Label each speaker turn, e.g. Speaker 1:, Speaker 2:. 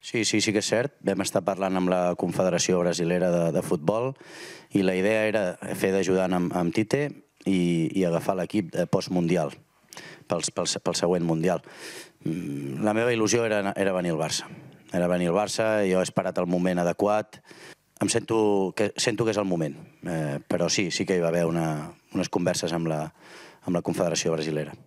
Speaker 1: Sí, sí, sí que és cert. Vam estar parlant amb la Confederació Brasilera de, de Futbol i la idea era fer d'ajudant amb, amb Tite i, i agafar l'equip postmundial, pel, pel, pel següent Mundial. Mm, la meva il·lusió era, era venir al Barça. Era venir al Barça, jo he esperat el moment adequat. Em sento que, sento que és el moment, eh, però sí, sí que hi va haver una, unes converses amb la, amb la Confederació Brasilera.